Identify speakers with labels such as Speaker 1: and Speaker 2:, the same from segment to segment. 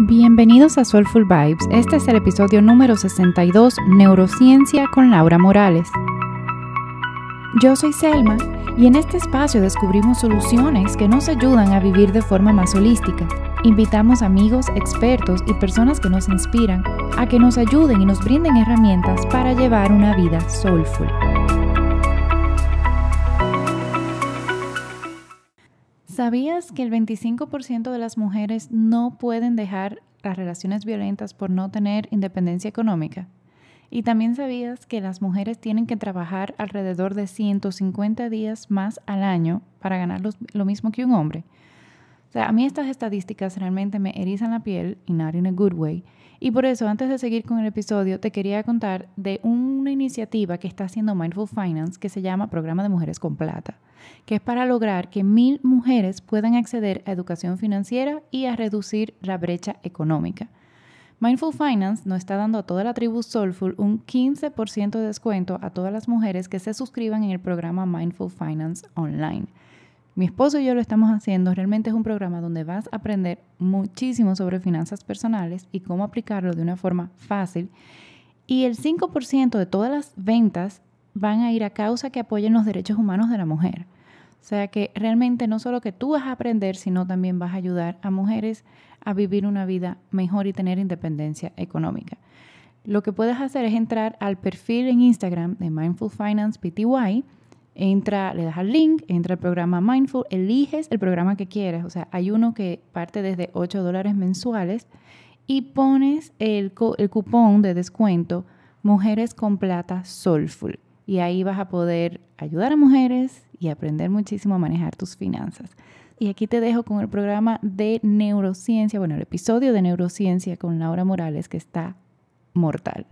Speaker 1: Bienvenidos a Soulful Vibes. Este es el episodio número 62, Neurociencia con Laura Morales. Yo soy Selma y en este espacio descubrimos soluciones que nos ayudan a vivir de forma más holística. Invitamos amigos, expertos y personas que nos inspiran a que nos ayuden y nos brinden herramientas para llevar una vida soulful. ¿Sabías que el 25% de las mujeres no pueden dejar las relaciones violentas por no tener independencia económica? Y también sabías que las mujeres tienen que trabajar alrededor de 150 días más al año para ganar lo mismo que un hombre. O sea, a mí estas estadísticas realmente me erizan la piel, y not in a good way, y por eso, antes de seguir con el episodio, te quería contar de una iniciativa que está haciendo Mindful Finance que se llama Programa de Mujeres con Plata, que es para lograr que mil mujeres puedan acceder a educación financiera y a reducir la brecha económica. Mindful Finance nos está dando a toda la tribu Soulful un 15% de descuento a todas las mujeres que se suscriban en el programa Mindful Finance Online mi esposo y yo lo estamos haciendo, realmente es un programa donde vas a aprender muchísimo sobre finanzas personales y cómo aplicarlo de una forma fácil. Y el 5% de todas las ventas van a ir a causa que apoyen los derechos humanos de la mujer. O sea que realmente no solo que tú vas a aprender, sino también vas a ayudar a mujeres a vivir una vida mejor y tener independencia económica. Lo que puedes hacer es entrar al perfil en Instagram de Mindful Finance PTY entra, le das al link, entra al programa Mindful, eliges el programa que quieres. O sea, hay uno que parte desde 8 dólares mensuales y pones el, el cupón de descuento Mujeres con Plata Soulful. Y ahí vas a poder ayudar a mujeres y aprender muchísimo a manejar tus finanzas. Y aquí te dejo con el programa de neurociencia, bueno, el episodio de neurociencia con Laura Morales que está mortal.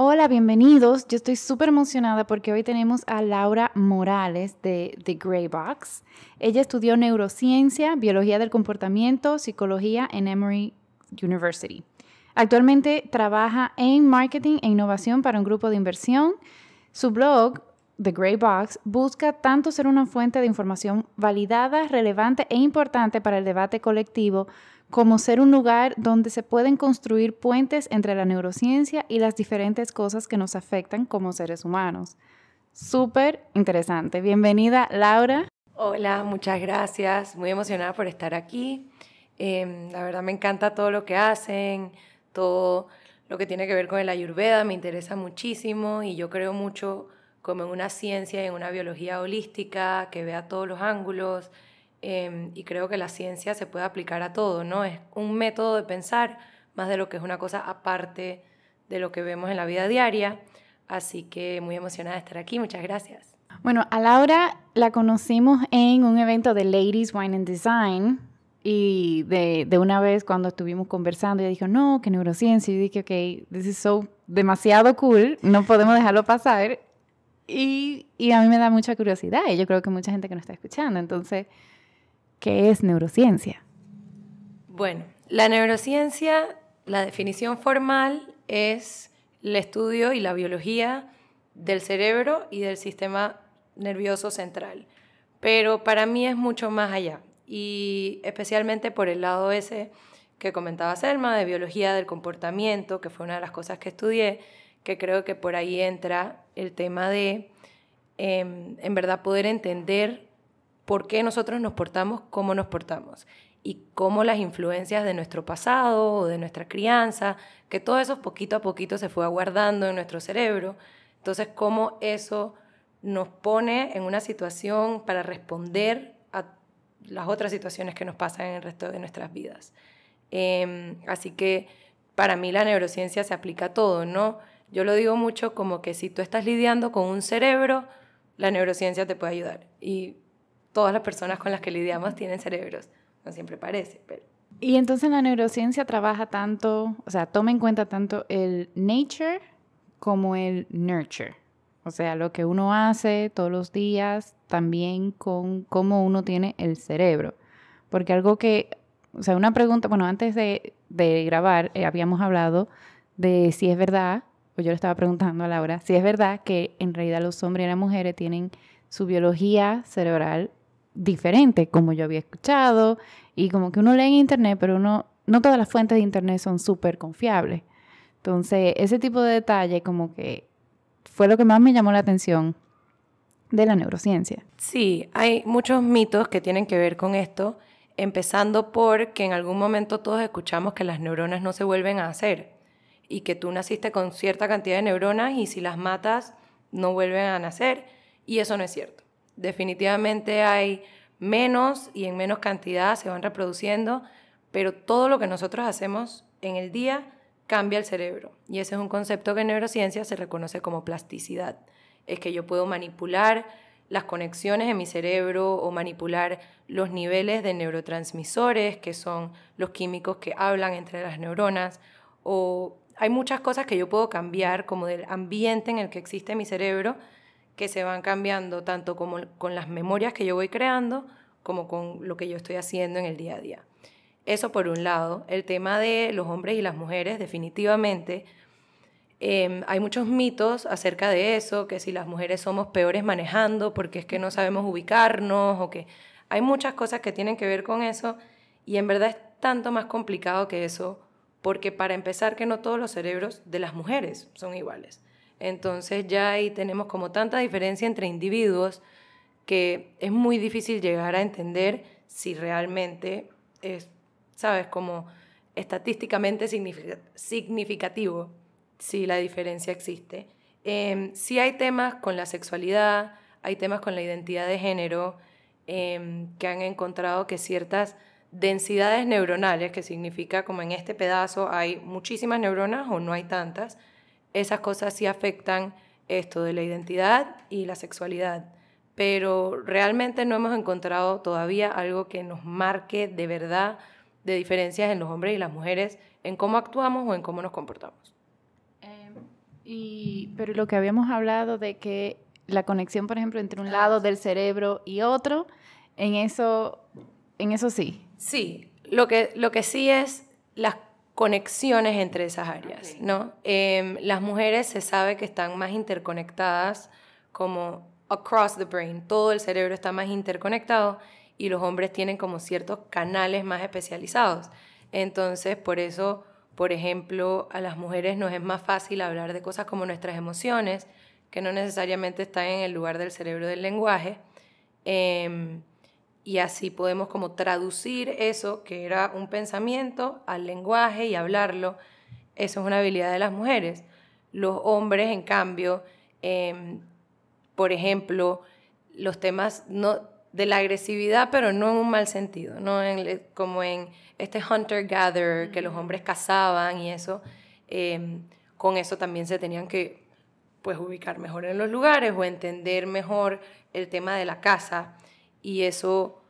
Speaker 1: Hola, bienvenidos. Yo estoy súper emocionada porque hoy tenemos a Laura Morales de The Grey Box. Ella estudió neurociencia, biología del comportamiento, psicología en Emory University. Actualmente trabaja en marketing e innovación para un grupo de inversión. Su blog The Grey Box busca tanto ser una fuente de información validada, relevante e importante para el debate colectivo, como ser un lugar donde se pueden construir puentes entre la neurociencia y las diferentes cosas que nos afectan como seres humanos. Súper interesante. Bienvenida, Laura.
Speaker 2: Hola, muchas gracias. Muy emocionada por estar aquí. Em, la verdad me encanta todo lo que hacen, todo lo que tiene que ver con el ayurveda, me interesa muchísimo y yo creo mucho como en una ciencia, en una biología holística que vea todos los ángulos. Em, y creo que la ciencia se puede aplicar a todo, ¿no? Es un método de pensar más de lo que es una cosa aparte de lo que vemos en la vida diaria. Así que muy emocionada de estar aquí, muchas gracias.
Speaker 1: Bueno, a Laura la conocimos en un evento de Ladies Wine and Design y de, de una vez cuando estuvimos conversando, ella dijo, no, que neurociencia. Y yo dije, ok, this is so demasiado cool, no podemos dejarlo pasar. Y, a mí me da mucha curiosidad y yo creo que mucha gente que nos está escuchando. Entonces, ¿qué es neurociencia?
Speaker 2: Bueno, la neurociencia, la definición formal es el estudio y la biología del cerebro y del sistema nervioso central. Pero para mí es mucho más allá y especialmente por el lado ese que comentaba Selma de biología del comportamiento, que fue una de las cosas que estudié, que creo que por ahí entra el tema de, em, en verdad, poder entender por qué nosotros nos portamos como nos portamos y cómo las influencias de nuestro pasado o de nuestra crianza, que todo eso poquito a poquito se fue aguardando en nuestro cerebro, entonces cómo eso nos pone en una situación para responder a las otras situaciones que nos pasan en el resto de nuestras vidas. Em, así que para mí la neurociencia se aplica a todo, ¿no? Yo lo digo mucho como que si tú estás lidiando con un cerebro, la neurociencia te puede ayudar. Y todas las personas con las que lidiamos tienen cerebros. No siempre parece, pero...
Speaker 1: Y entonces la neurociencia trabaja tanto, o sea, toma en cuenta tanto el nature como el nurture. O sea, lo que uno hace todos los días, también con cómo uno tiene el cerebro. Porque algo que, o sea, una pregunta, bueno, antes de, grabar eh, habíamos hablado de si es verdad pues yo le estaba preguntando a Laura si es verdad que en realidad los hombres y las mujeres tienen su biología cerebral diferente, como yo había escuchado, y como que uno lee en internet, pero uno, no todas las fuentes de internet son súper confiables. Entonces, ese tipo de detalle como que fue lo que más me llamó la atención de la neurociencia.
Speaker 2: Sí, hay muchos mitos que tienen que ver con esto, empezando por que en algún momento todos escuchamos que las neuronas no se vuelven a hacer y que tú naciste con cierta cantidad de neuronas y si las matas no vuelven a nacer y eso no es cierto. Definitivamente hay menos y en menos cantidad se van reproduciendo, pero todo lo que nosotros hacemos en el día cambia el cerebro y ese es un concepto que en neurociencia se reconoce como plasticidad. Es que yo puedo manipular las conexiones en mi cerebro o manipular los niveles de neurotransmisores, que son los químicos que hablan entre las neuronas, o hay muchas cosas que yo puedo cambiar, como del ambiente en el que existe mi cerebro, que se van cambiando tanto como con las memorias que yo voy creando, como con lo que yo estoy haciendo en el día a día. Eso por un lado, el tema de los hombres y las mujeres, definitivamente. Em, hay muchos mitos acerca de eso, que si las mujeres somos peores manejando porque es que no sabemos ubicarnos o que hay muchas cosas que tienen que ver con eso y en verdad es tanto más complicado que eso porque para empezar que no todos los cerebros de las mujeres son iguales. Entonces ya ahí tenemos como tanta diferencia entre individuos que es muy difícil llegar a entender si realmente es, ¿sabes? Como estadísticamente significativo, si la diferencia existe. Eh, sí hay temas con la sexualidad, hay temas con la identidad de género, em, que han encontrado que ciertas densidades neuronales, que significa como en este pedazo hay muchísimas neuronas o no hay tantas, esas cosas sí afectan esto de la identidad y la sexualidad. Pero realmente no hemos encontrado todavía algo que nos marque de verdad de diferencias en los hombres y las mujeres en cómo actuamos o en cómo nos comportamos. Em,
Speaker 1: pero lo que habíamos hablado de que la conexión, por ejemplo, entre un lado del
Speaker 2: cerebro
Speaker 1: y otro,
Speaker 2: en eso,
Speaker 1: en eso sí, Sí,
Speaker 2: lo que, lo que sí es las conexiones entre esas áreas, ¿no? Em, las mujeres se sabe que están más interconectadas como across the brain, todo el cerebro está más interconectado y los hombres tienen como ciertos canales más especializados. Entonces, por eso, por ejemplo, a las mujeres nos es más fácil hablar de cosas como nuestras emociones, que no necesariamente están en el lugar del cerebro del lenguaje. Em, y así podemos como traducir eso que era un pensamiento al lenguaje y hablarlo. Eso es una habilidad de las mujeres. Los hombres, en cambio, em, por ejemplo, los temas no, de la agresividad, pero no en un mal sentido, no eh, como en este hunter-gatherer que los hombres cazaban y eso, em, con eso también se tenían que pues ubicar mejor en los lugares o entender mejor el tema de la caza y eso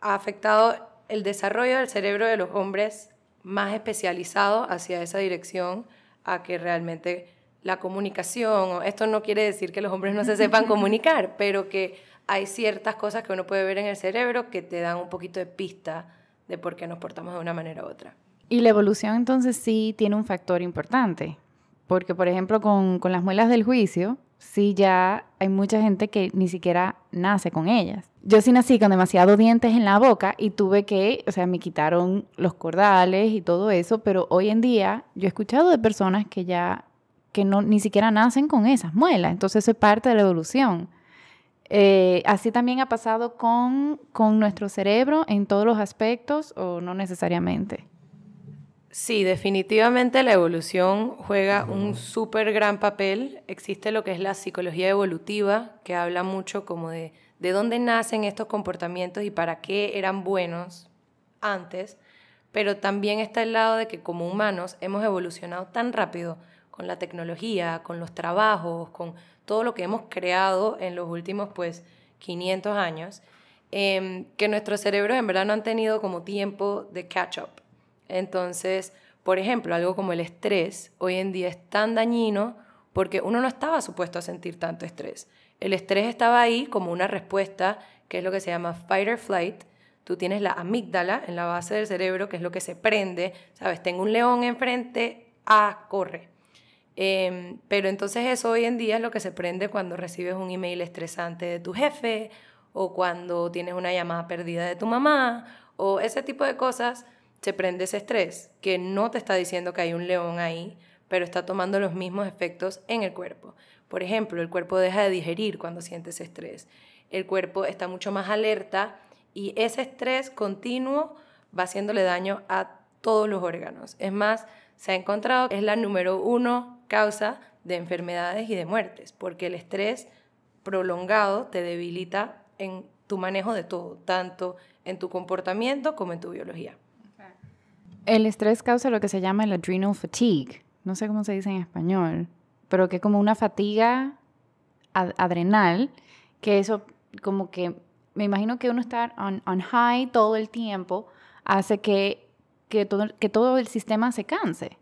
Speaker 2: ha afectado el desarrollo del cerebro de los hombres más especializado hacia esa dirección a que realmente la comunicación, esto no quiere decir que los hombres no se sepan comunicar, pero que hay ciertas cosas que uno puede ver en el cerebro que te dan un poquito de pista de por qué nos portamos de una manera u otra.
Speaker 1: Y la evolución entonces sí tiene un factor importante, porque por ejemplo con, con las muelas del juicio, sí ya hay mucha gente que ni siquiera nace con ellas. Yo sí nací con demasiados dientes en la boca y tuve que, o sea, me quitaron los cordales y todo eso, pero hoy en día yo he escuchado de personas que ya, que no, ni siquiera nacen con esas muelas, entonces eso es parte de la evolución. Eh, así también ha pasado con, con nuestro cerebro en todos los aspectos o no necesariamente.
Speaker 2: Sí, definitivamente la evolución juega un súper gran papel. Existe lo que es la psicología evolutiva, que habla mucho como de de dónde nacen estos comportamientos y para qué eran buenos antes, pero también está el lado de que como humanos hemos evolucionado tan rápido con la tecnología, con los trabajos, con todo lo que hemos creado en los últimos pues 500 años, em, que nuestros cerebros en verdad no han tenido como tiempo de catch up. Entonces, por ejemplo, algo como el estrés hoy en día es tan dañino porque uno no estaba supuesto a sentir tanto estrés. El estrés estaba ahí como una respuesta, que es lo que se llama fight or flight. Tú tienes la amígdala en la base del cerebro, que es lo que se prende. Sabes, tengo un león enfrente, ah, corre. Em, pero entonces eso hoy en día es lo que se prende cuando recibes un email estresante de tu jefe o cuando tienes una llamada perdida de tu mamá o ese tipo de cosas se prende ese estrés, que no te está diciendo que hay un león ahí, pero está tomando los mismos efectos en el cuerpo. Por ejemplo, el cuerpo deja de digerir cuando sientes estrés. El cuerpo está mucho más alerta y ese estrés continuo va haciéndole daño a todos los órganos. Es más, se ha encontrado que es la número uno causa de enfermedades y de muertes, porque el estrés prolongado te debilita en tu manejo de todo, tanto en tu comportamiento como en tu biología.
Speaker 1: El estrés causa lo que se llama el adrenal fatigue. No sé cómo se dice en español, pero que como una fatiga adrenal, que eso como que me imagino que uno estar on, high todo el tiempo hace que, todo, que todo el sistema se canse.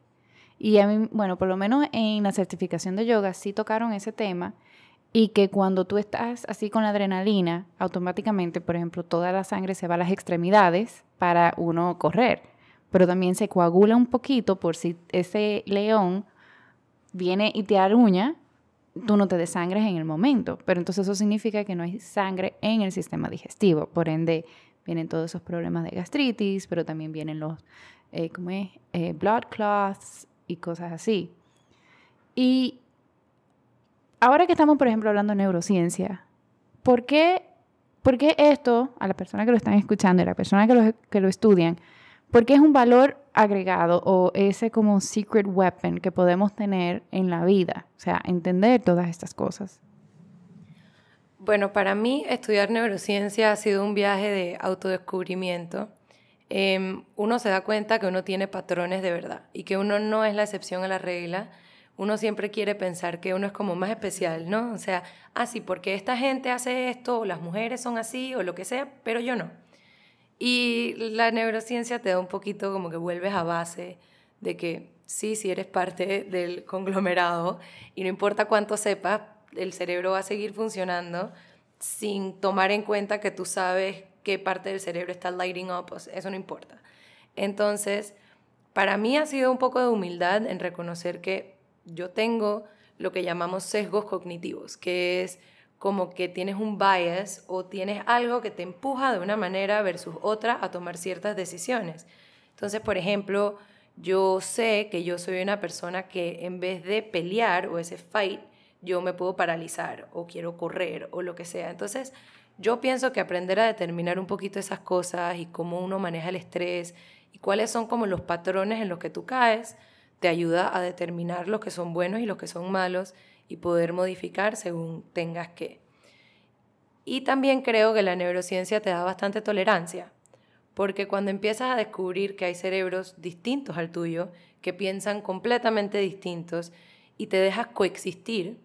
Speaker 1: Y a mí, bueno, por lo menos en la certificación de yoga sí tocaron ese tema y que cuando tú estás así con la adrenalina, automáticamente, por ejemplo, toda la sangre se va a las extremidades para uno correr pero también se coagula un poquito por si ese león viene y te aruña, tú no te desangres en el momento. Pero entonces eso significa que no hay sangre en el sistema digestivo. Por ende, vienen todos esos problemas de gastritis, pero también vienen los eh, ¿cómo es? Eh, blood clots y cosas así. Y ahora que estamos, por ejemplo, hablando de neurociencia, ¿por qué, por qué esto, a la persona que lo están escuchando y a la persona que lo estudian, porque es un valor agregado o ese como secret weapon que podemos tener en la vida, o sea, entender todas estas cosas.
Speaker 2: Bueno, para mí estudiar neurociencia ha sido un viaje de autodescubrimiento. Em, uno se da cuenta que uno tiene patrones de verdad y que uno no es la excepción a la regla. Uno siempre quiere pensar que uno es como más especial, ¿no? O sea, ah, sí, porque esta gente hace esto, o las mujeres son así, o lo que sea, pero yo no. Y la neurociencia te da un poquito como que vuelves a base de que sí, si eres parte del conglomerado y no importa cuánto sepas, el cerebro va a seguir funcionando sin tomar en cuenta que tú sabes qué parte del cerebro está lighting up, eso no importa. Entonces, para mí ha sido un poco de humildad en reconocer que yo tengo lo que llamamos sesgos cognitivos, que es como que tienes un bias o tienes algo que te empuja de una manera versus otra a tomar ciertas decisiones. Entonces, por ejemplo, yo sé que yo soy una persona que en vez de pelear o ese fight, yo me puedo paralizar o quiero correr o lo que sea. Entonces, yo pienso que aprender a determinar un poquito esas cosas y cómo uno maneja el estrés y cuáles son como los patrones en los que tú caes, te ayuda a determinar los que son buenos y los que son malos y poder modificar según tengas que. Y también creo que la neurociencia te da bastante tolerancia, porque cuando empiezas a descubrir que hay cerebros distintos al tuyo, que piensan completamente distintos y te dejas coexistir,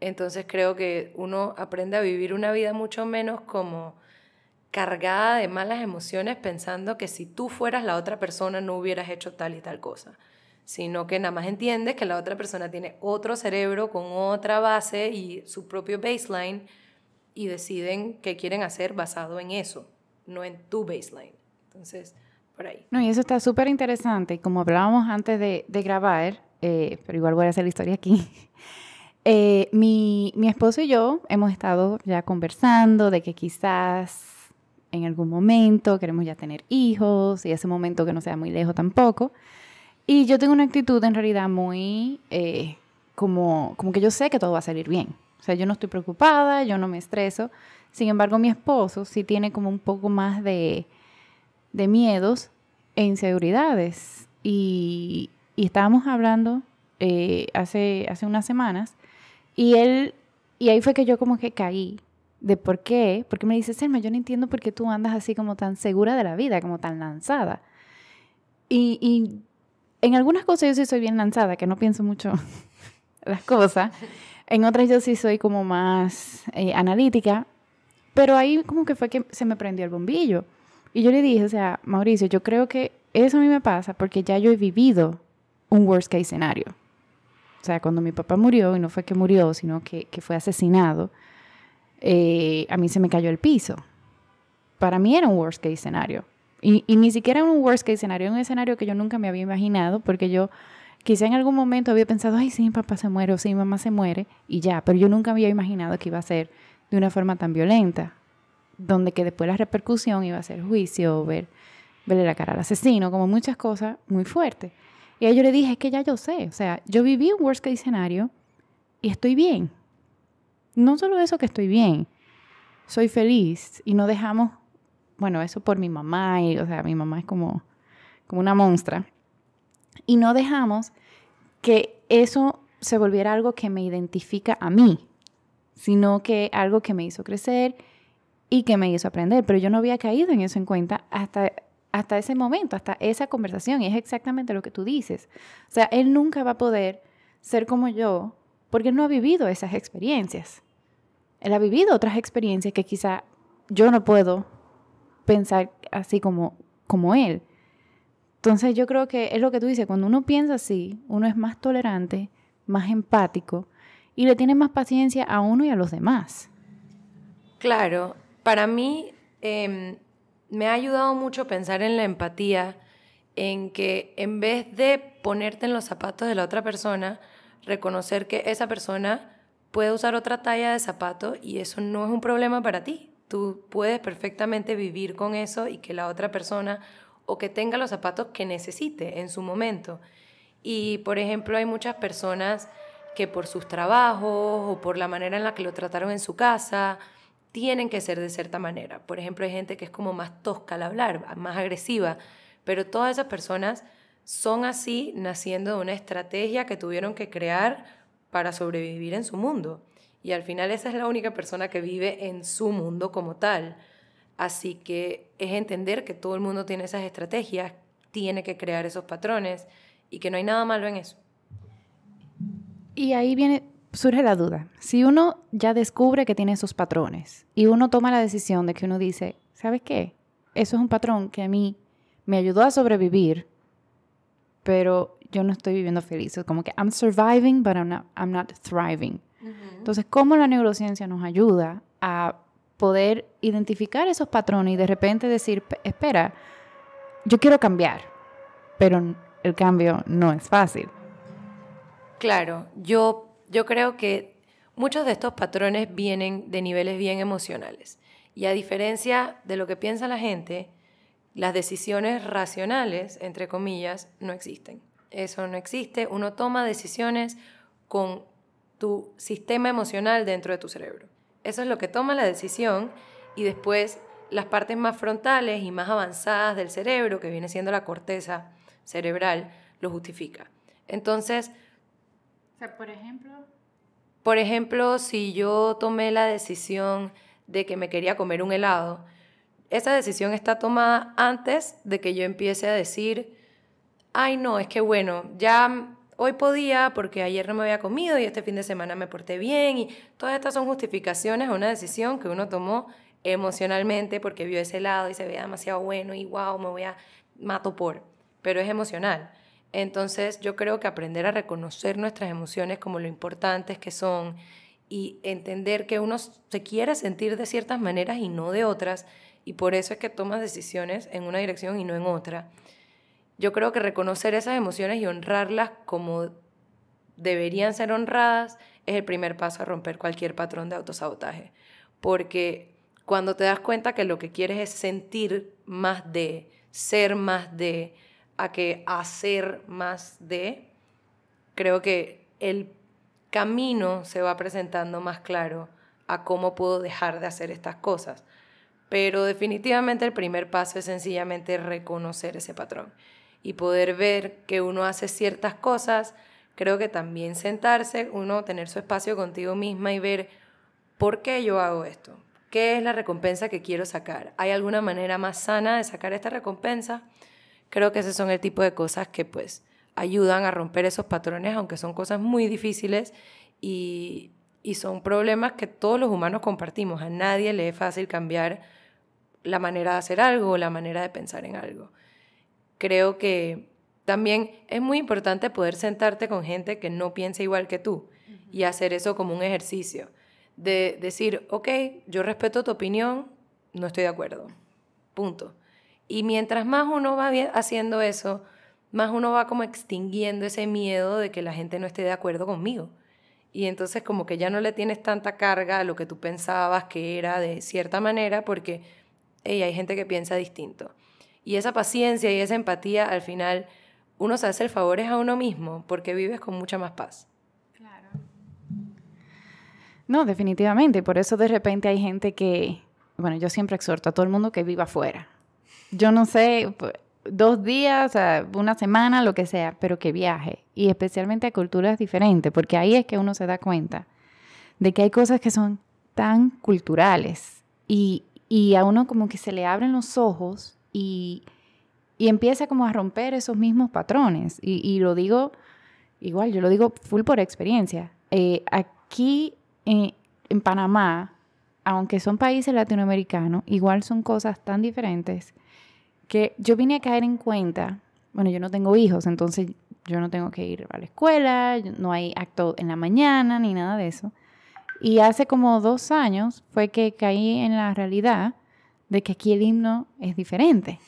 Speaker 2: entonces creo que uno aprende a vivir una vida mucho menos como cargada de malas emociones pensando que si tú fueras la otra persona no hubieras hecho tal y tal cosa sino que nada más entiendes que la otra persona tiene otro cerebro con otra base y su propio baseline y deciden qué quieren hacer basado en eso, no en tu baseline. Entonces, por ahí.
Speaker 1: No, y eso está súper interesante. como hablábamos antes de, de grabar, eh, pero igual voy a hacer la historia aquí. Eh, mi, mi esposo y yo hemos estado ya conversando de que quizás en algún momento queremos ya tener hijos y ese momento que no sea muy lejos tampoco. Y yo tengo una actitud en realidad muy eh, como, como que yo sé que todo va a salir bien. O sea, yo no estoy preocupada, yo no me estreso. Sin embargo, mi esposo sí tiene como un poco más de, de miedos e inseguridades. Y, y estábamos hablando eh, hace, hace unas semanas y él, y ahí fue que yo como que caí de por qué, porque me dice, Selma, yo no entiendo por qué tú andas así como tan segura de la vida, como tan lanzada. Y, y en algunas cosas yo sí soy bien lanzada, que no pienso mucho las cosas. En otras yo sí soy como más eh, analítica. Pero ahí como que fue que se me prendió el bombillo. Y yo le dije, o sea, Mauricio, yo creo que eso a mí me pasa porque ya yo he vivido un worst case scenario. O sea, cuando mi papá murió, y no fue que murió, sino que, fue asesinado, eh, a mí se me cayó el piso. Para mí era un worst case scenario. Y, ni siquiera en un worst case escenario, un escenario que yo nunca me había imaginado, porque yo quizá en algún momento había pensado, ay, si mi papá se muere o si mi mamá se muere, y ya, pero yo nunca había imaginado que iba a ser de una forma tan violenta, donde que después la repercusión iba a ser juicio, ver, verle la cara al asesino, como muchas cosas muy fuertes. Y a yo le dije, es que ya yo sé, o sea, yo viví un worst case escenario y estoy bien. No solo eso que estoy bien, soy feliz y no dejamos bueno, eso por mi mamá, y, o sea, mi mamá es como, como una monstrua. Y no dejamos que eso se volviera algo que me identifica a mí, sino que algo que me hizo crecer y que me hizo aprender. Pero yo no había caído en eso en cuenta hasta, hasta ese momento, hasta esa conversación. Y es exactamente lo que tú dices. O sea, él nunca va a poder ser como yo porque él no ha vivido esas experiencias. Él ha vivido otras experiencias que quizá yo no puedo pensar así como, como él. Entonces yo creo que es lo que tú dices, cuando uno piensa así, uno es más tolerante, más empático y le tiene más paciencia a uno y a los demás.
Speaker 2: Claro, para mí em, me ha ayudado mucho pensar en la empatía, en que en vez de ponerte en los zapatos de la otra persona, reconocer que esa persona puede usar otra talla de zapato y eso no es un problema para ti tú puedes perfectamente vivir con eso y que la otra persona o que tenga los zapatos que necesite en su momento. Y por ejemplo, hay muchas personas que por sus trabajos o por la manera en la que lo trataron en su casa, tienen que ser de cierta manera. Por ejemplo, hay gente que es como más tosca al hablar, más agresiva, pero todas esas personas son así naciendo de una estrategia que tuvieron que crear para sobrevivir en su mundo. Y al final esa es la única persona que vive en su mundo como tal. Así que es entender que todo el mundo tiene esas estrategias, tiene que crear esos patrones y que no hay nada malo en eso. Y ahí
Speaker 1: viene, surge la duda. Si uno ya descubre que tiene esos patrones y uno toma la decisión de que uno dice, ¿sabes qué? Eso es un patrón que a mí me ayudó a sobrevivir, pero yo no estoy viviendo feliz. Es como que I'm surviving, but I'm not, I'm not thriving. Entonces, ¿cómo la neurociencia nos ayuda a poder identificar esos patrones y de repente decir, espera, yo quiero cambiar, pero el cambio no es fácil?
Speaker 2: Claro, yo, yo creo que muchos de estos patrones vienen de niveles bien emocionales. Y a diferencia de lo que piensa la gente, las decisiones racionales, entre comillas, no existen. Eso no existe. Uno toma decisiones con tu sistema emocional dentro de tu cerebro. Eso es lo que toma la decisión y después las partes más frontales y más avanzadas del cerebro, que viene siendo la corteza cerebral, lo justifica. Entonces... por ejemplo... Por ejemplo, si yo tomé la decisión de que me quería comer un helado, esa decisión está tomada antes de que yo empiece a decir, ay no, es que bueno, ya hoy podía porque ayer no me había comido y este fin de semana me porté bien y todas estas son justificaciones a una decisión que uno tomó emocionalmente porque vio ese lado y se veía demasiado bueno y wow, me voy a mato por, pero es emocional. Entonces yo creo que aprender a reconocer nuestras emociones como lo importantes que son y entender que uno se quiere sentir de ciertas maneras y no de otras y por eso es que tomas decisiones en una dirección y no en otra yo creo que reconocer esas emociones y honrarlas como deberían ser honradas es el primer paso a romper cualquier patrón de autosabotaje. Porque cuando te das cuenta que lo que quieres es sentir más de, ser más de, a que hacer más de, creo que el camino se va presentando más claro a cómo puedo dejar de hacer estas cosas. Pero definitivamente el primer paso es sencillamente reconocer ese patrón y poder ver que uno hace ciertas cosas, creo que también sentarse, uno tener su espacio contigo misma y ver por qué yo hago esto, qué es la recompensa que quiero sacar, ¿hay alguna manera más sana de sacar esta recompensa? Creo que esos son el tipo de cosas que pues ayudan a romper esos patrones, aunque son cosas muy difíciles y, son problemas que todos los humanos compartimos. A nadie le es fácil cambiar la manera de hacer algo, o la manera de pensar en algo creo que también es muy importante poder sentarte con gente que no piensa igual que tú y hacer eso como un ejercicio. De decir, ok, yo respeto tu opinión, no estoy de acuerdo. Punto. Y mientras más uno va haciendo eso, más uno va como extinguiendo ese miedo de que la gente no esté de acuerdo conmigo. Y entonces como que ya no le tienes tanta carga a lo que tú pensabas que era de cierta manera porque ella hay gente que piensa distinto. Y esa paciencia y esa empatía, al final, uno se hace el favor a uno mismo, porque vives con mucha más paz. Claro.
Speaker 1: No, definitivamente. Por eso de repente hay gente que, bueno, yo siempre exhorto a todo el mundo que viva afuera. Yo no sé, pues, dos días, una semana, lo que sea, pero que viaje. Y especialmente a culturas diferentes, porque ahí es que uno se da cuenta de que hay cosas que son tan culturales y, y a uno como que se le abren los ojos y, empieza como a romper esos mismos patrones. Y, lo digo, igual, yo lo digo full por experiencia. Eh, aquí en, eh, en Panamá, aunque son países latinoamericanos, igual son cosas tan diferentes que yo vine a caer en cuenta, bueno, yo no tengo hijos, entonces yo no tengo que ir a la escuela, no hay acto en la mañana ni nada de eso. Y hace como dos años fue que caí en la realidad de que aquí el himno es diferente.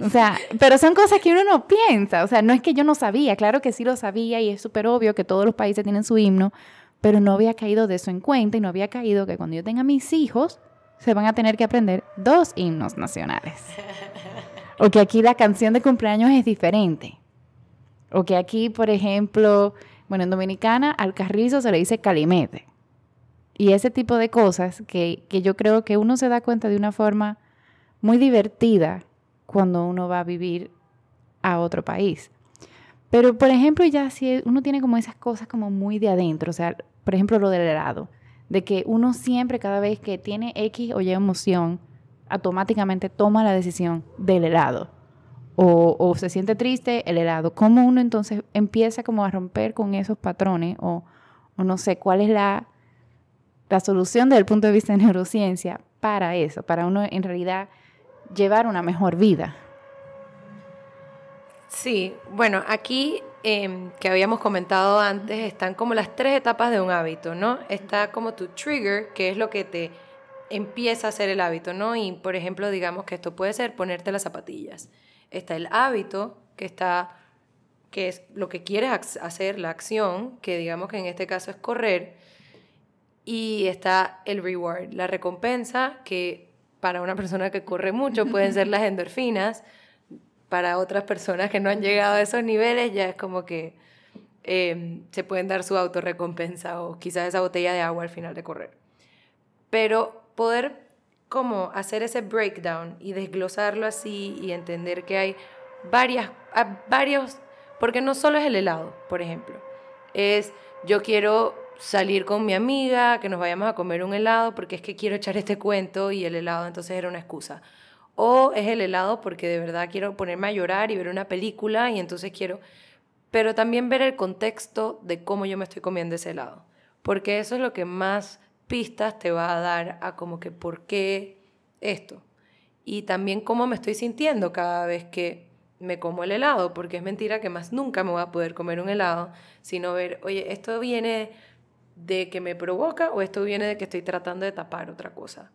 Speaker 1: O sea, pero son cosas que uno no piensa. O sea, no es que yo no sabía, claro que sí lo sabía y es súper obvio que todos los países tienen su himno, pero no había caído de eso en cuenta y no había caído que cuando yo tenga mis hijos se van a tener que aprender dos himnos nacionales. O que aquí la canción de cumpleaños es diferente. O que aquí, por ejemplo, bueno, en Dominicana al carrizo se le dice calimete y ese tipo de cosas que, yo creo que uno se da cuenta de una forma muy divertida cuando uno va a vivir a otro país. Pero, por ejemplo, ya si e, uno tiene como esas cosas como muy de adentro, o sea, por ejemplo, lo del helado, de que uno siempre, cada vez que tiene X o Y emoción, automáticamente toma la decisión del helado. O, o se siente triste, el helado. ¿Cómo uno entonces empieza como a romper con esos patrones? O, o no sé, ¿cuál es la, la solución desde el punto de vista de neurociencia para eso, para uno en realidad llevar una mejor vida.
Speaker 2: Sí, bueno, aquí em, que habíamos comentado antes están como las tres etapas de un hábito, ¿no? Está como tu trigger, que es lo que te empieza a hacer el hábito, ¿no? Y por ejemplo, digamos que esto puede ser ponerte las zapatillas. Está el hábito, que está que es lo que quieres hacer, la acción, que digamos que en este caso es correr, y está el reward, la recompensa, que para una persona que corre mucho pueden ser las endorfinas, para otras personas que no han llegado a esos niveles ya es como que em, se pueden dar su autorrecompensa o quizás esa botella de agua al final de correr. Pero poder como hacer ese breakdown y desglosarlo así y entender que hay varias, varios, porque no solo es el helado, por ejemplo, es yo quiero salir con mi amiga, que nos vayamos a comer un helado porque es que quiero echar este cuento y el helado entonces era una excusa. O es el helado porque de verdad quiero ponerme a llorar y ver una película y entonces quiero... Pero también ver el contexto de cómo yo me estoy comiendo ese helado. Porque eso es lo que más pistas te va a dar a como que por qué esto. Y también cómo me estoy sintiendo cada vez que me como el helado, porque es mentira que más nunca me voy a poder comer un helado, sino ver, oye, esto viene de que me provoca o esto viene de que estoy tratando de tapar otra cosa.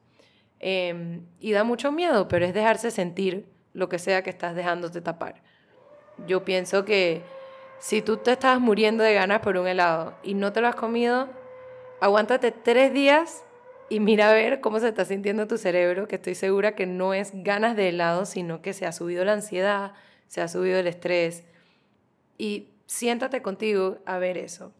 Speaker 2: Em, y da mucho miedo, pero es dejarse sentir lo que sea que estás dejándote tapar. Yo pienso que si tú te estás muriendo de ganas por un helado y no te lo has comido, aguántate tres días y mira a ver cómo se está sintiendo tu cerebro, que estoy segura que no es ganas de helado, sino que se ha subido la ansiedad, se ha subido el estrés. Y siéntate contigo a ver eso.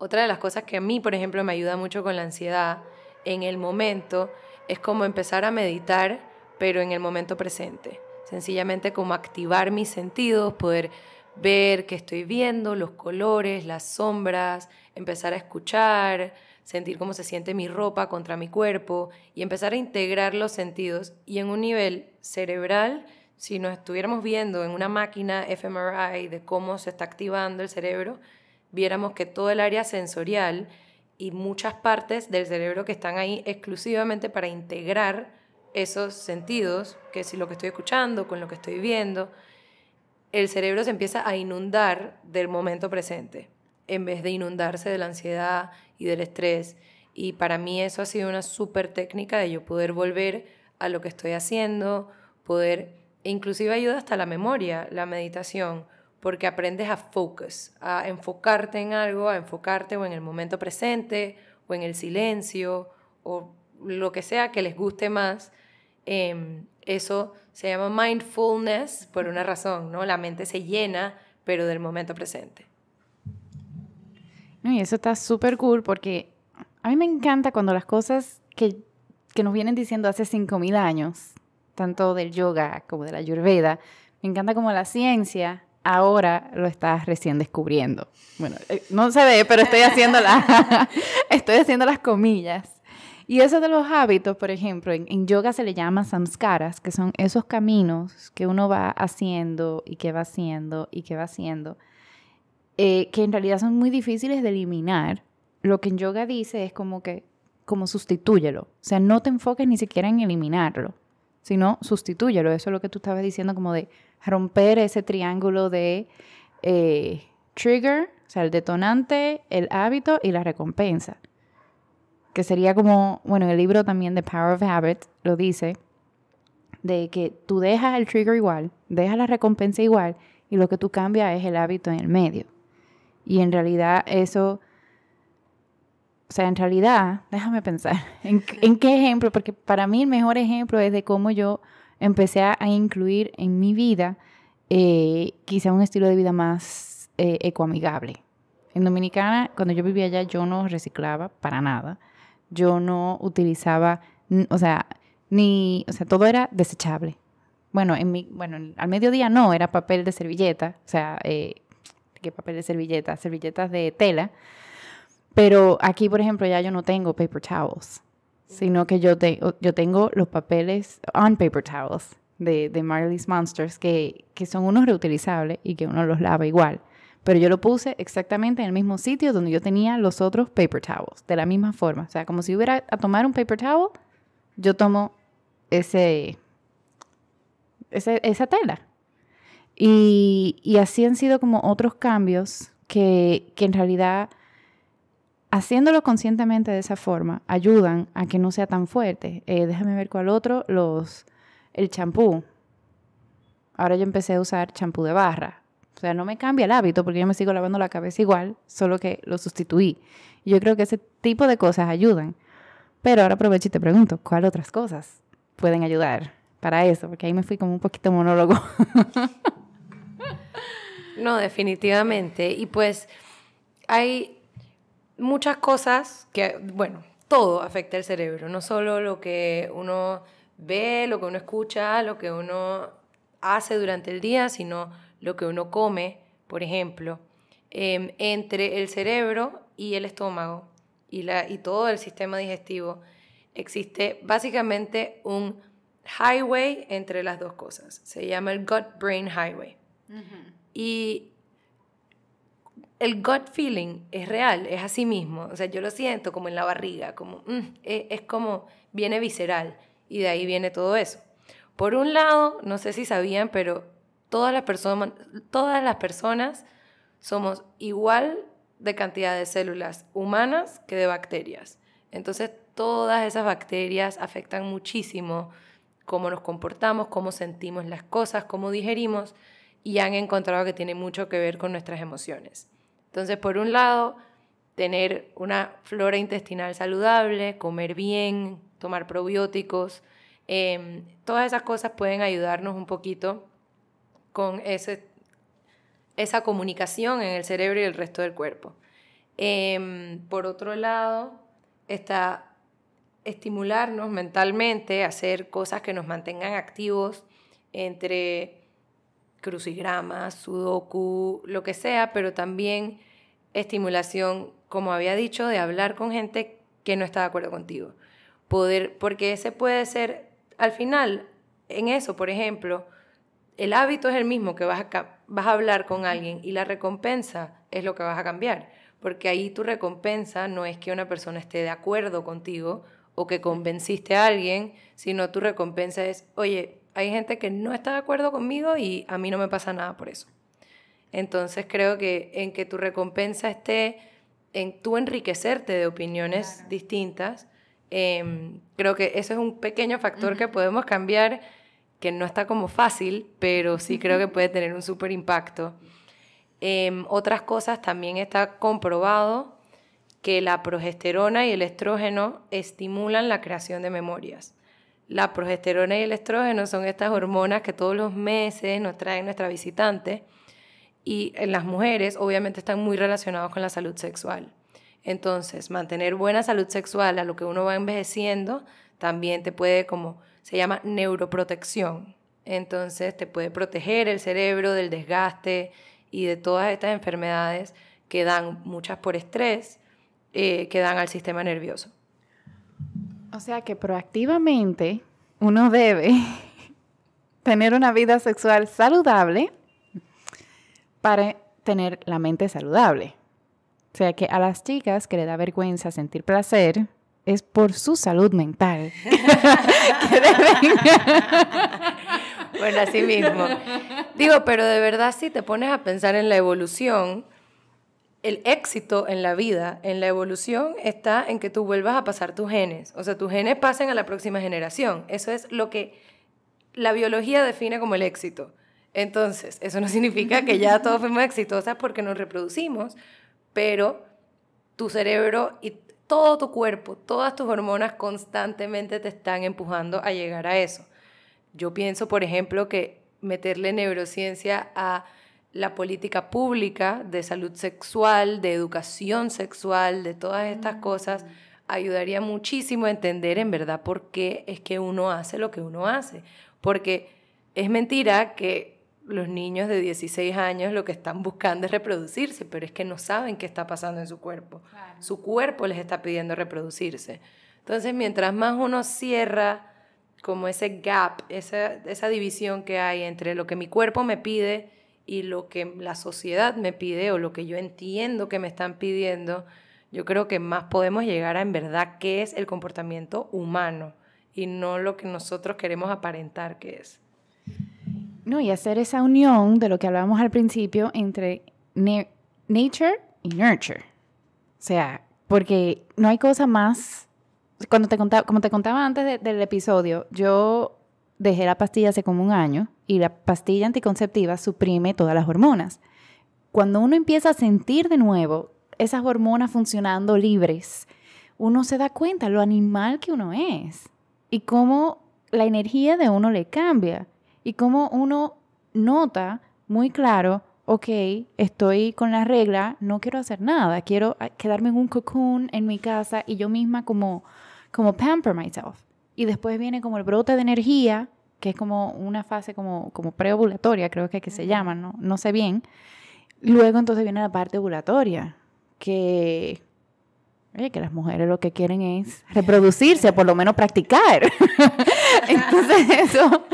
Speaker 2: Otra de las cosas que a mí, por ejemplo, me ayuda mucho con la ansiedad en el momento es como empezar a meditar, pero en el momento presente. Sencillamente como activar mis sentidos, poder ver qué estoy viendo, los colores, las sombras, empezar a escuchar, sentir cómo se siente mi ropa contra mi cuerpo y empezar a integrar los sentidos y en un nivel cerebral, si nos estuviéramos viendo en una máquina fMRI de cómo se está activando el cerebro, viéramos que todo el área sensorial y muchas partes del cerebro que están ahí exclusivamente para integrar esos sentidos, que si lo que estoy escuchando, con lo que estoy viendo, el cerebro se empieza a inundar del momento presente, en vez de inundarse de la ansiedad y del estrés. Y para mí eso ha sido una súper técnica de yo poder volver a lo que estoy haciendo, poder, inclusive ayuda hasta la memoria, la meditación porque aprendes a focus, a enfocarte en algo, a enfocarte o en el momento presente o en el silencio o lo que sea que les guste más. Em, eso se llama mindfulness por una razón, ¿no? La mente se llena, pero del momento presente.
Speaker 1: No, y eso está súper cool porque a mí me encanta cuando las cosas que, que nos vienen diciendo hace 5.000 años, tanto del yoga como de la ayurveda, me encanta como la ciencia ahora lo estás recién descubriendo. Bueno, eh, no se ve, pero estoy haciendo, estoy haciendo las comillas. Y eso de los hábitos, por ejemplo, en, yoga se le llama samskaras, que son esos caminos que uno va haciendo y que va haciendo y que va haciendo, eh, que en realidad son muy difíciles de eliminar. Lo que en yoga dice es como que, como sustitúyelo. O sea, no te enfoques ni siquiera en eliminarlo, sino sustitúyelo. Eso es lo que tú estabas diciendo, como de romper ese triángulo de eh, trigger, o sea, el detonante, el hábito y la recompensa. Que sería como, bueno, el libro también de Power of Habit lo dice, de que tú dejas el trigger igual, dejas la recompensa igual y lo que tú cambias es el hábito en el medio. Y en realidad eso, o sea, en realidad, déjame pensar, ¿en qué ejemplo? Porque para mí el mejor ejemplo es de cómo yo empecé a, incluir en mi vida eh, quizá un estilo de vida más eh, ecoamigable. En Dominicana, cuando yo vivía allá, yo no reciclaba para nada. Yo no utilizaba, o sea, ni, o sea, todo era desechable. Bueno, al mediodía no, era papel de servilleta, o sea, eh, ¿qué papel de servilleta? Servilletas de tela. Pero aquí, por ejemplo, ya yo no tengo paper towels sino que yo, yo tengo los papeles on paper towels de, de Marley's Monsters, que, son unos reutilizables y que uno los lava igual. Pero yo lo puse exactamente en el mismo sitio donde yo tenía los otros paper towels, de la misma forma. O sea, como si hubiera a tomar un paper towel, yo tomo esa tela. Y, así han sido como otros cambios que en realidad haciéndolo conscientemente de esa forma, ayudan a que no sea tan fuerte. Eh, déjame ver cuál otro, los, el champú. Ahora yo empecé a usar champú de barra. O sea, no me cambia el hábito porque yo me sigo lavando la cabeza igual, solo que lo sustituí. yo creo que ese tipo de cosas ayudan. Pero ahora aprovecho y te pregunto, ¿cuál otras cosas pueden ayudar para eso? Porque ahí me fui como un poquito monólogo.
Speaker 2: no, definitivamente. Y pues hay muchas cosas que, bueno, todo afecta el cerebro, no solo lo que uno ve, lo que uno escucha, lo que uno hace durante el día, sino lo que uno come, por ejemplo, em, entre el cerebro y el estómago y, la, y todo el sistema digestivo. Existe básicamente un highway entre las dos cosas. Se llama el gut-brain highway. Y el gut feeling es real, es así mismo. O sea, yo lo siento como en la barriga, como mm, eh, es, como viene visceral y de ahí viene todo eso. Por un lado, no sé si sabían, pero todas todas las personas somos igual de cantidad de células humanas que de bacterias. Entonces, todas esas bacterias afectan muchísimo cómo nos comportamos, cómo sentimos las cosas, cómo digerimos y han encontrado que tiene mucho que ver con nuestras emociones. Entonces, por un lado, tener una flora intestinal saludable, comer bien, tomar probióticos, em, todas esas cosas pueden ayudarnos un poquito con ese, esa comunicación en el cerebro y el resto del cuerpo. Em, por otro lado, está estimularnos mentalmente, hacer cosas que nos mantengan activos entre crucigramas, sudoku, lo que sea, pero también estimulación, como había dicho, de hablar con gente que no está de acuerdo contigo. Poder, porque ese puede ser, al final, en eso, por ejemplo, el hábito es el mismo que vas a, vas a hablar con alguien y la recompensa es lo que vas a cambiar, porque ahí tu recompensa no es que una persona esté de acuerdo contigo o que convenciste a alguien, sino tu recompensa es, oye, hay gente que no está de acuerdo conmigo y a mí no me pasa nada por eso. Entonces creo que en que tu recompensa esté en tú enriquecerte de opiniones distintas, em, creo que eso es un pequeño factor que podemos cambiar, que no está como fácil, pero sí creo que puede tener un súper impacto. Em, otras cosas también está comprobado que la progesterona y el estrógeno estimulan la creación de memorias. La progesterona y el estrógeno son estas hormonas que todos los meses nos traen nuestra visitante y en las mujeres obviamente están muy relacionados con la salud sexual. Entonces, mantener buena salud sexual a lo que uno va envejeciendo también te puede como se llama neuroprotección. Entonces, te puede proteger el cerebro del desgaste y de todas estas enfermedades que dan muchas por estrés, eh, que dan al sistema nervioso.
Speaker 1: O sea que proactivamente uno debe tener una vida sexual saludable para tener la mente saludable. O sea que a las chicas que le da vergüenza sentir placer es por su salud mental.
Speaker 2: bueno, así mismo. Digo, pero de verdad si te pones a pensar en la evolución, el éxito en la vida, en la evolución, está en que tú vuelvas a pasar tus genes. O sea, tus genes pasen a la próxima generación. Eso es lo que la biología define como el éxito. Entonces, eso no significa que ya todos fuimos exitosas porque nos reproducimos, pero tu cerebro y todo tu cuerpo, todas tus hormonas constantemente te están empujando a llegar a eso. Yo pienso, por ejemplo, que meterle neurociencia a la política pública de salud sexual, de educación sexual, de todas estas mm. cosas, ayudaría muchísimo a entender en verdad por qué es que uno hace lo que uno hace. Porque es mentira que los niños de 16 años lo que están buscando es reproducirse, pero es que no saben qué está pasando en su cuerpo. Su cuerpo les está pidiendo reproducirse. Entonces, mientras más uno cierra como ese gap, esa, esa división que hay entre lo que mi cuerpo me pide y lo que la sociedad me pide o lo que yo entiendo que me están pidiendo, yo creo que más podemos llegar a en verdad qué es el comportamiento humano y no lo que nosotros queremos aparentar que es.
Speaker 1: No, y hacer esa unión de lo que hablábamos al principio entre nature y nurture. O sea, porque no hay cosa más. como te contaba antes del episodio, yo dejé la pastilla hace como un año y la pastilla anticonceptiva suprime todas las hormonas. Cuando uno empieza a sentir de nuevo esas hormonas funcionando libres, uno se da cuenta lo animal que uno es y cómo la energía de uno le cambia y como uno nota muy claro, ok, estoy con la regla, no quiero hacer nada, quiero ah, quedarme en un cocoon en mi casa y yo misma como, como pamper myself. Y después viene como el brote de energía, que es como una fase como, como preovulatoria, creo que, que se llama, ¿no? no sé bien. Luego entonces viene la parte ovulatoria, que que las mujeres lo que quieren es reproducirse, por lo menos practicar. Entonces eso,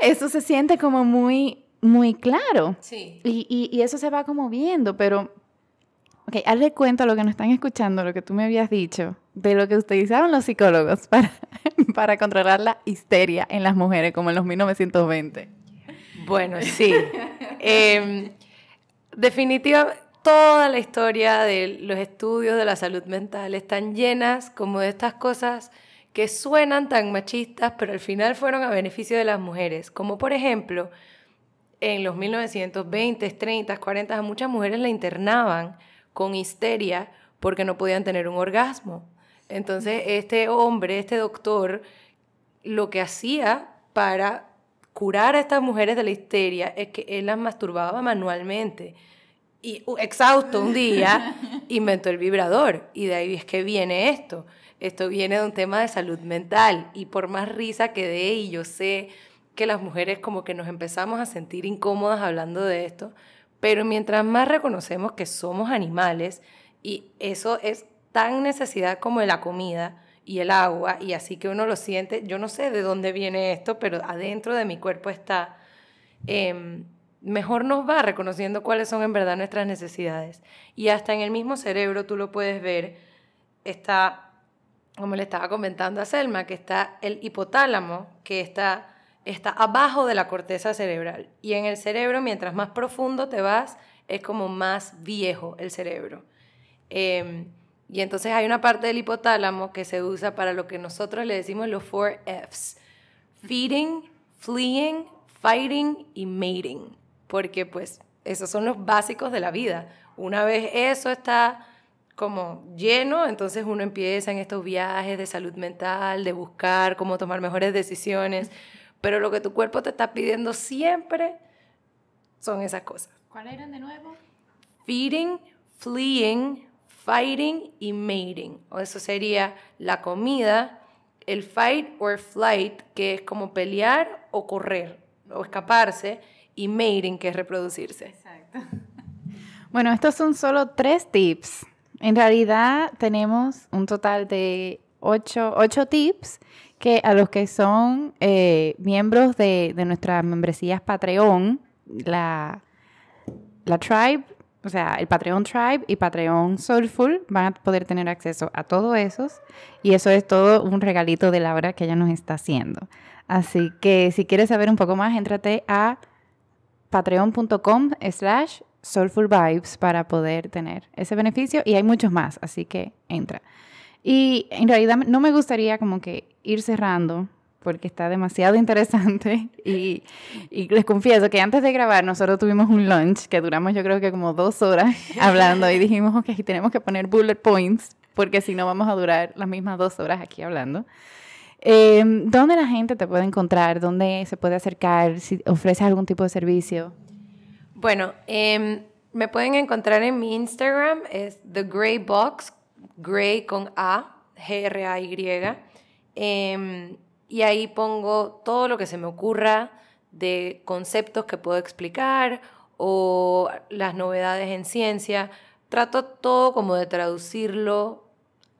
Speaker 1: eso se siente como muy, muy claro. Sí. Y, eso se va como viendo, pero Ok, hazle cuenta a lo que nos están escuchando, lo que tú me habías dicho, de lo que utilizaron los psicólogos para, para controlar la histeria en las mujeres, como en los 1920.
Speaker 2: Bueno, sí. eh, em, definitivamente, toda la historia de los estudios de la salud mental están llenas como de estas cosas que suenan tan machistas, pero al final fueron a beneficio de las mujeres, como por ejemplo en los 1920, 30, 40, a muchas mujeres la internaban con histeria porque no podían tener un orgasmo. Entonces, este hombre, este doctor, lo que hacía para curar a estas mujeres de la histeria es que él las masturbaba manualmente y uh, exhausto un día, inventó el vibrador. Y de ahí es que viene esto. Esto viene de un tema de salud mental. Y por más risa que dé, y yo sé que las mujeres como que nos empezamos a sentir incómodas hablando de esto, pero mientras más reconocemos que somos animales, y eso es tan necesidad como la comida y el agua, y así que uno lo siente, yo no sé de dónde viene esto, pero adentro de mi cuerpo está... Em, mejor nos va reconociendo cuáles son en verdad nuestras necesidades. Y hasta en el mismo cerebro tú lo puedes ver, está, como le estaba comentando a Selma, que está el hipotálamo, que está, está abajo de la corteza cerebral. Y en el cerebro, mientras más profundo te vas, es como más viejo el cerebro. Em, y entonces hay una parte del hipotálamo que se usa para lo que nosotros le decimos los four Fs. Feeding, fleeing, fighting y mating porque pues esos son los básicos de la vida. Una vez eso está como lleno, entonces uno empieza en estos viajes de salud mental, de buscar cómo tomar mejores decisiones, pero lo que tu cuerpo te está pidiendo siempre son esas cosas.
Speaker 1: ¿Cuáles eran de nuevo?
Speaker 2: Feeding, fleeing, fighting y mating. O eso sería la comida, el fight or flight, que es como pelear o correr o escaparse y made que reproducirse. Exacto.
Speaker 1: Bueno, estos son solo tres tips. En realidad tenemos un total de ocho, tips que a los que son eh, miembros de, nuestras membresías Patreon, la, la Tribe, o sea, el Patreon Tribe y Patreon Soulful van a poder tener acceso a todos esos. Y eso es todo un regalito de Laura que ella nos está haciendo. Así que si quieres saber un poco más, entrate a patreon.com slash soulfulvibes para poder tener ese beneficio y hay muchos más, así que entra. Y en realidad no me gustaría como que ir cerrando porque está demasiado interesante y, les confieso que antes de grabar nosotros tuvimos un lunch que duramos yo creo que como dos horas hablando y dijimos que aquí tenemos que poner bullet points porque si no vamos a durar las mismas dos horas aquí hablando. Em, ¿Dónde la gente te puede encontrar? ¿Dónde se puede acercar? Si ofreces algún tipo de servicio.
Speaker 2: Bueno, em, me pueden encontrar en mi Instagram, es The Gray Box, Gray con A, G-R-A-Y. Em, y ahí pongo todo lo que se me ocurra de conceptos que puedo explicar o las novedades en ciencia. Trato todo como de traducirlo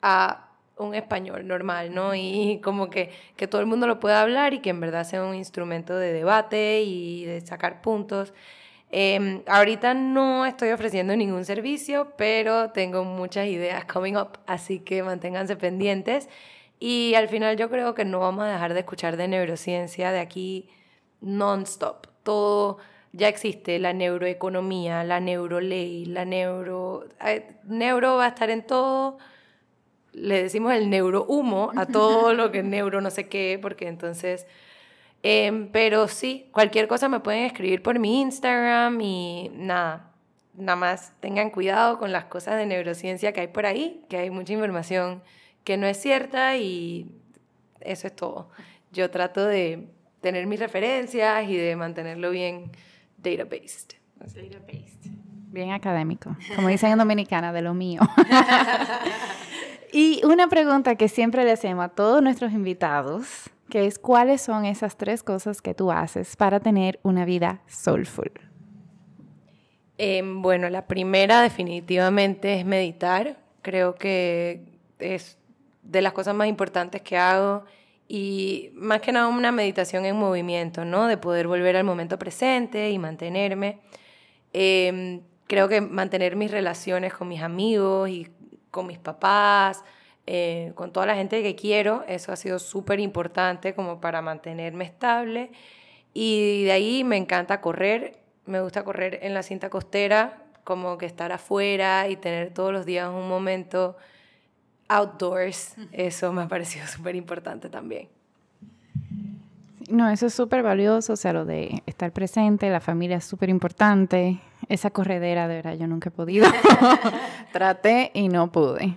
Speaker 2: a un español normal, ¿no? Y como que, que todo el mundo lo pueda hablar y que en verdad sea un instrumento de debate y de sacar puntos. Eh, ahorita no estoy ofreciendo ningún servicio, pero tengo muchas ideas coming up, así que manténganse pendientes. Y al final yo creo que no vamos a dejar de escuchar de neurociencia de aquí non-stop. Todo ya existe, la neuroeconomía, la neuroley, la neuro... Eh, neuro va a estar en todo le decimos el neurohumo a todo lo que es neuro no sé qué, porque entonces... Em, pero sí, cualquier cosa me pueden escribir por mi Instagram y nada, nada más tengan cuidado con las cosas de neurociencia que hay por ahí, que hay mucha información que no es cierta y eso es todo. Yo trato de tener mis referencias y de mantenerlo bien database
Speaker 1: Bien académico, como dicen en Dominicana, de lo mío. Y una pregunta que siempre le hacemos a todos nuestros invitados, que es cuáles son esas tres cosas que tú haces para tener una vida soulful.
Speaker 2: Em, bueno, la primera definitivamente es meditar. Creo que es de las cosas más importantes que hago y más que nada una meditación en movimiento, ¿no? De poder volver al momento presente y mantenerme. Em, creo que mantener mis relaciones con mis amigos y con mis papás, eh, con toda la gente que quiero. Eso ha sido súper importante como para mantenerme estable. Y de ahí me encanta correr. Me gusta correr en la cinta costera, como que estar afuera y tener todos los días un momento outdoors. Eso me ha parecido súper importante también.
Speaker 1: No, eso es súper valioso, o sea, lo de estar presente, la familia es súper importante. Esa corredera, de verdad, yo nunca he podido. Traté y no pude.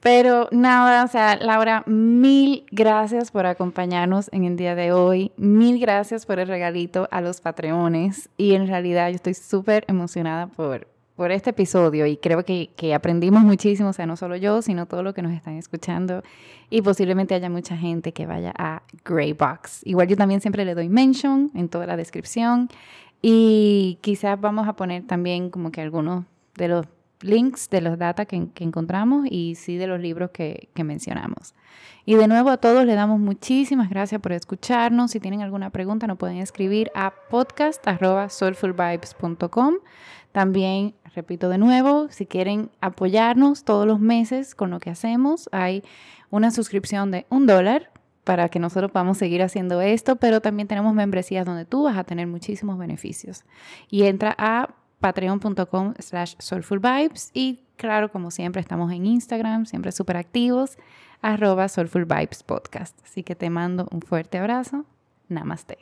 Speaker 1: Pero nada, o sea, Laura, mil gracias por acompañarnos en el día de hoy. Mil gracias por el regalito a los patreones. Y en realidad yo estoy súper emocionada por, por este episodio y creo que, que, aprendimos muchísimo, o sea, no solo yo, sino todo lo que nos están escuchando y posiblemente haya mucha gente que vaya a Greybox Igual yo también siempre le doy mention en toda la descripción y quizás vamos a poner también como que algunos de los links de los data que, encontramos y sí de los libros que, mencionamos. Y de nuevo a todos le damos muchísimas gracias por escucharnos. Si tienen alguna pregunta nos pueden escribir a podcast.soulfulvibes.com. También Repito de nuevo, si quieren apoyarnos todos los meses con lo que hacemos, hay una suscripción de un dólar para que nosotros podamos seguir haciendo esto, pero también tenemos membresías donde tú vas a tener muchísimos beneficios. Y entra a patreon.com slash soulfulvibes y claro, como siempre, estamos en Instagram, siempre súper activos, arroba soulfulvibespodcast. Así que te mando un fuerte abrazo. Namaste.